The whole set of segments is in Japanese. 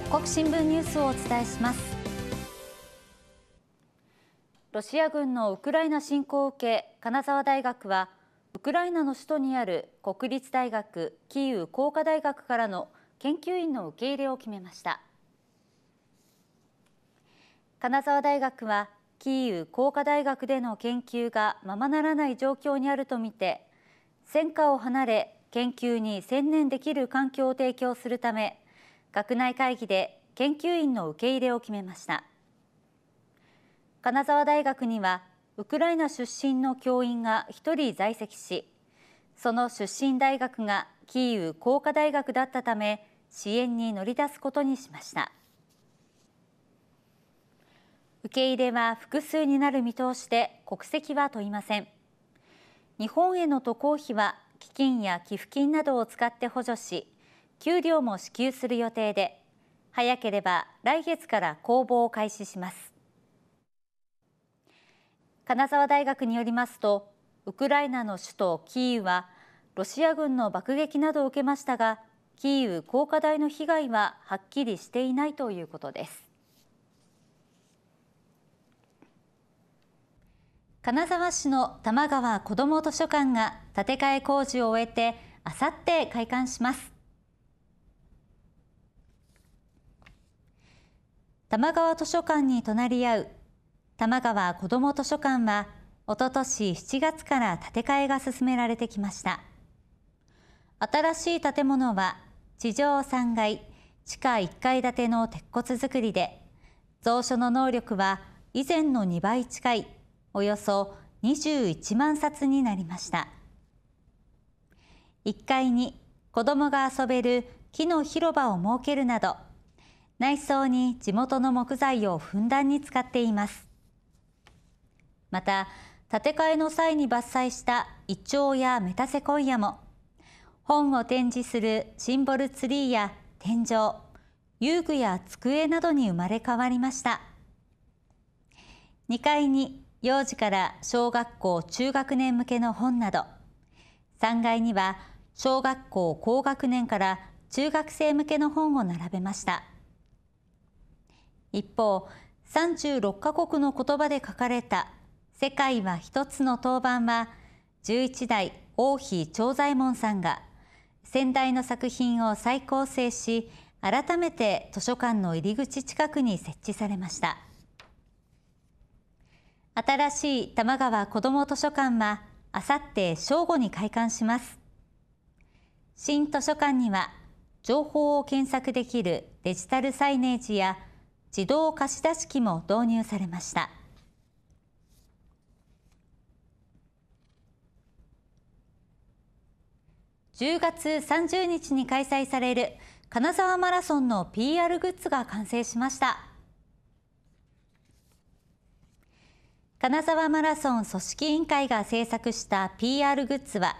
北国新聞ニュースをお伝えしますロシア軍のウクライナ侵攻を受け金沢大学はウクライナの首都にある国立大学キーウ工科大学からの研究員の受け入れを決めました金沢大学はキーウ工科大学での研究がままならない状況にあるとみて戦火を離れ研究に専念できる環境を提供するため学内会議で研究員の受け入れを決めました金沢大学にはウクライナ出身の教員が一人在籍しその出身大学がキーウ工科大学だったため支援に乗り出すことにしました受け入れは複数になる見通しで国籍は問いません日本への渡航費は基金や寄付金などを使って補助し給料も支給する予定で早ければ来月から公募を開始します金沢大学によりますとウクライナの首都キーウはロシア軍の爆撃などを受けましたがキーウ工科台の被害ははっきりしていないということです金沢市の玉川子ども図書館が建て替え工事を終えてあさって開館します玉川図書館に隣り合う玉川こども図書館はおととし7月から建て替えが進められてきました新しい建物は地上3階地下1階建ての鉄骨造りで蔵書の能力は以前の2倍近いおよそ21万冊になりました1階に子どもが遊べる木の広場を設けるなど内装に地元の木材をふんだんに使っていますまた建て替えの際に伐採したイチョウやメタセコイアも本を展示するシンボルツリーや天井遊具や机などに生まれ変わりました2階に幼児から小学校中学年向けの本など3階には小学校高学年から中学生向けの本を並べました。一方36カ国の言葉で書かれた「世界は一つの当番」は11代王妃長左衛門さんが先代の作品を再構成し改めて図書館の入り口近くに設置されました新しい多摩川子ども図書館はあさって正午に開館します新図書館には情報を検索できるデジタルサイネージや「自動貸出機も導入されました10月30日に開催される金沢マラソンの PR グッズが完成しました金沢マラソン組織委員会が制作した PR グッズは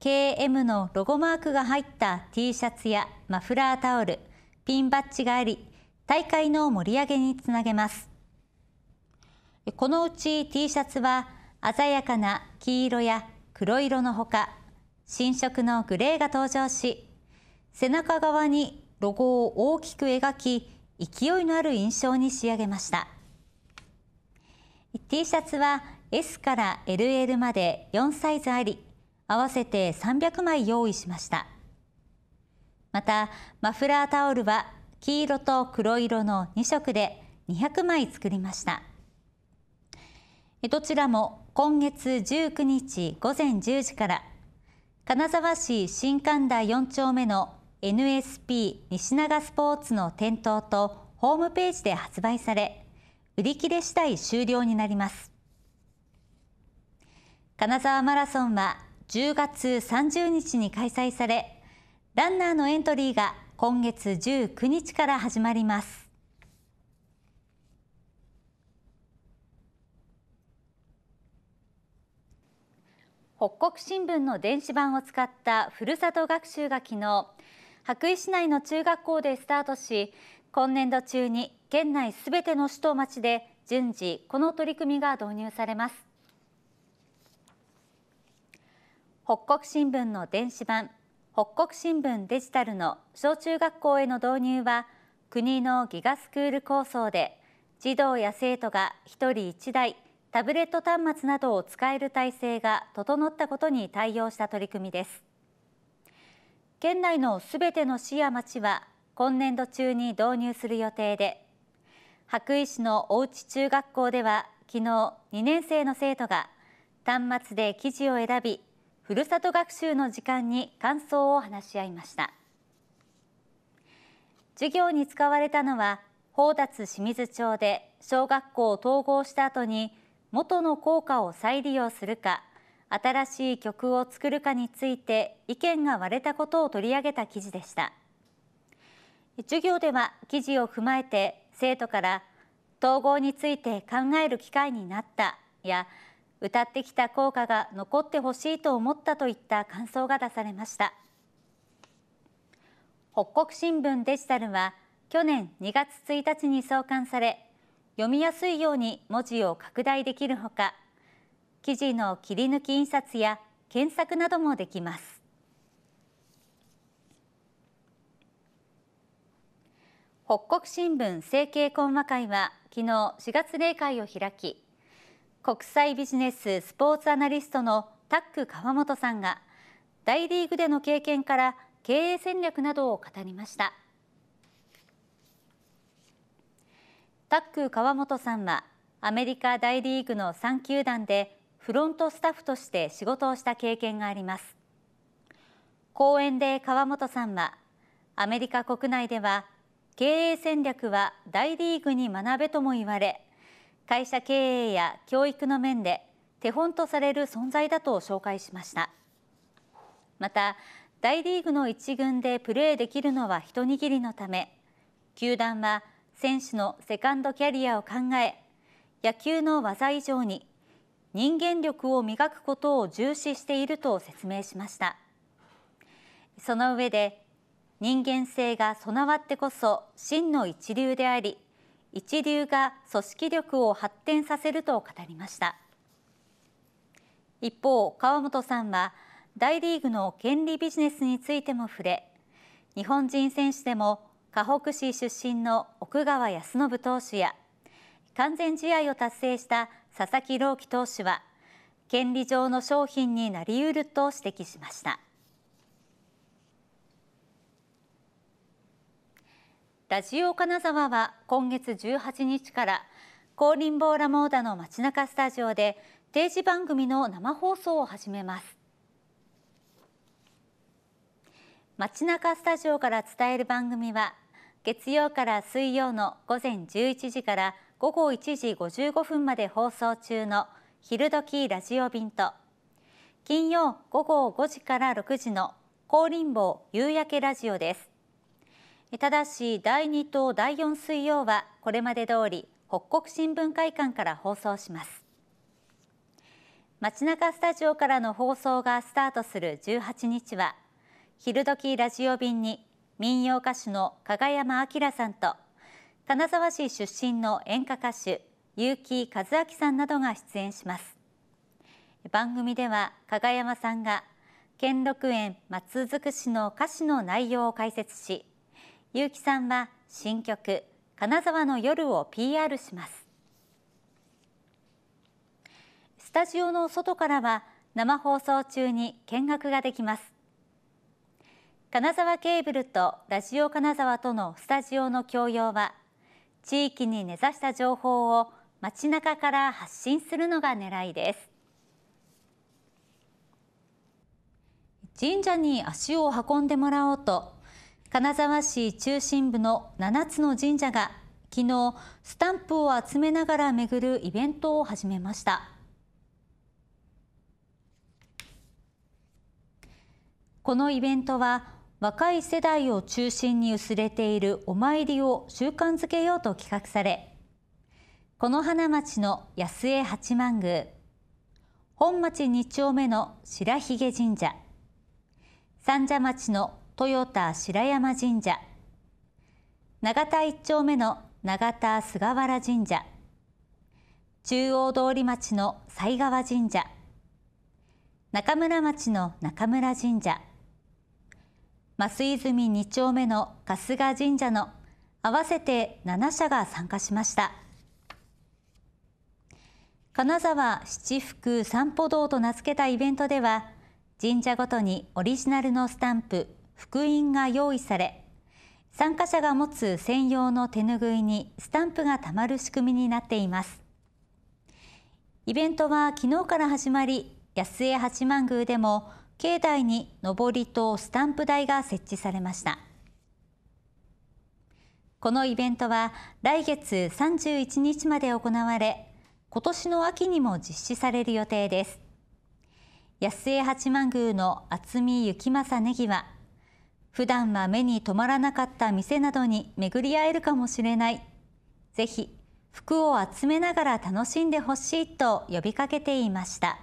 KM のロゴマークが入った T シャツやマフラータオルピンバッジがあり大会の盛り上げにつなげますこのうち T シャツは鮮やかな黄色や黒色のほか新色のグレーが登場し背中側にロゴを大きく描き勢いのある印象に仕上げました T シャツは S から LL まで4サイズあり合わせて300枚用意しましたまたマフラータオルは黄色と黒色の2色で200枚作りましたどちらも今月19日午前10時から金沢市新神田4丁目の NSP 西長スポーツの店頭とホームページで発売され売り切れ次第終了になります金沢マラソンは10月30日に開催されランナーのエントリーが今月19日から始まります。北国新聞の電子版を使ったふるさと学習が昨日、白衣市内の中学校でスタートし、今年度中に県内すべての市と町で順次この取り組みが導入されます。北国新聞の電子版北国新聞デジタルの小中学校への導入は国のギガスクール構想で児童や生徒が1人1台タブレット端末などを使える体制が整ったことに対応した取り組みです県内のすべての市や町は今年度中に導入する予定で羽咋市の大内中学校では昨日2年生の生徒が端末で記事を選びふるさと学習の時間に感想を話し合いました授業に使われたのは宝達清水町で小学校を統合した後に元の校歌を再利用するか新しい曲を作るかについて意見が割れたことを取り上げた記事でした授業では記事を踏まえて生徒から統合について考える機会になったや「歌ってきた効果が残ってほしいと思ったといった感想が出されました北国新聞デジタルは去年2月1日に創刊され読みやすいように文字を拡大できるほか記事の切り抜き印刷や検索などもできます北国新聞政経懇話会は昨日4月例会を開き国際ビジネススポーツアナリストのタック川本さんが大リーグでの経験から経営戦略などを語りましたタック川本さんはアメリカ大リーグの3球団でフロントスタッフとして仕事をした経験があります講演で川本さんはアメリカ国内では経営戦略は大リーグに学べとも言われ会社経営や教育の面で手本とされる存在だと紹介しましたまた大リーグの1軍でプレーできるのは一握りのため球団は選手のセカンドキャリアを考え野球の技以上に人間力を磨くことを重視していると説明しましたその上で人間性が備わってこそ真の一流であり一流が組織力を発展させると語りました一方川本さんは大リーグの権利ビジネスについても触れ日本人選手でも河北市出身の奥川康信投手や完全試合を達成した佐々木朗希投手は権利上の商品になりうると指摘しました。ラジオ金沢は今月18日から高林坊ラモーダの街中スタジオで定時番組の生放送を始めます街中スタジオから伝える番組は月曜から水曜の午前11時から午後1時55分まで放送中の昼時ラジオ便と金曜午後5時から6時の高林坊夕焼けラジオですただし第2と第4水曜はこれまで通り北国新聞会館から放送します街中スタジオからの放送がスタートする18日は昼時ラジオ便に民謡歌手の加賀山明さんと金沢市出身の演歌歌手結城和明さんなどが出演します番組では加賀山さんが兼六園松尽くしの歌詞の内容を解説し結城さんは新曲「金沢の夜」を PR しますスタジオの外からは生放送中に見学ができます金沢ケーブルとラジオ金沢とのスタジオの共用は地域に根ざした情報を街中から発信するのが狙いです神社に足を運んでもらおうと金沢市中心部の7つの神社が昨日スタンプを集めながら巡るイベントを始めましたこのイベントは若い世代を中心に薄れているお参りを習慣づけようと企画されこの花町の安江八幡宮本町2丁目の白髭神社三社町の豊田白山神社永田1丁目の永田菅原神社中央通町の犀川神社中村町の中村神社増泉2丁目の春日神社の合わせて7社が参加しました金沢七福散歩道と名付けたイベントでは神社ごとにオリジナルのスタンプ福音が用意され参加者が持つ専用の手ぬぐいにスタンプがたまる仕組みになっていますイベントは昨日から始まり安江八幡宮でも境内に上りとスタンプ台が設置されましたこのイベントは来月31日まで行われ今年の秋にも実施される予定です安江八幡宮の厚美幸正ネギは普段は目に留まらなかった店などに巡り合えるかもしれない。ぜひ服を集めながら楽しんでほしいと呼びかけていました。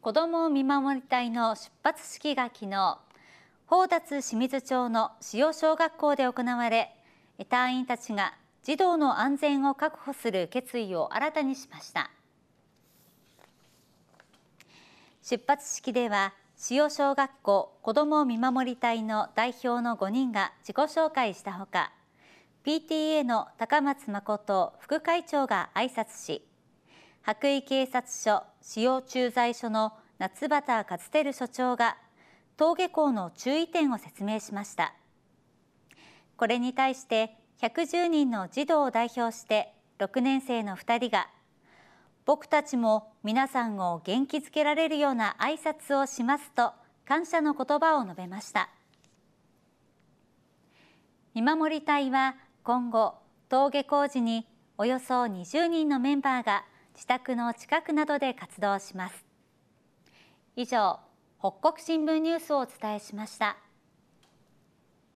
子ども見守り隊の出発式が昨日、宝達清水町の塩小学校で行われ、隊員たちが児童の安全を確保する決意を新たにしました。出発式では塩小学校子ども見守り隊の代表の5人が自己紹介したほか PTA の高松誠副会長が挨拶し白衣警察署塩駐在所の夏畑勝輝所長が登下校の注意点を説明しましたこれに対して110人の児童を代表して6年生の2人が僕たちも皆さんを元気づけられるような挨拶をしますと感謝の言葉を述べました見守り隊は今後登下校時におよそ20人のメンバーが自宅の近くなどで活動します以上北国新聞ニュースをお伝えしました